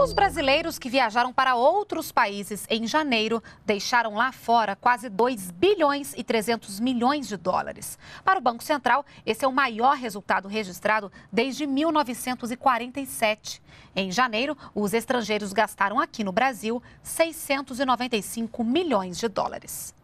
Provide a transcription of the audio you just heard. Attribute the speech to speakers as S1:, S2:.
S1: Os brasileiros que viajaram para outros países em janeiro deixaram lá fora quase 2 bilhões e 300 milhões de dólares. Para o Banco Central, esse é o maior resultado registrado desde 1947. Em janeiro, os estrangeiros gastaram aqui no Brasil 695 milhões de dólares.